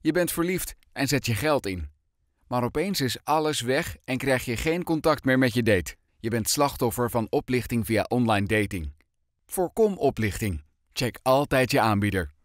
Je bent verliefd en zet je geld in. Maar opeens is alles weg en krijg je geen contact meer met je date. Je bent slachtoffer van oplichting via online dating. Voorkom oplichting. Check altijd je aanbieder.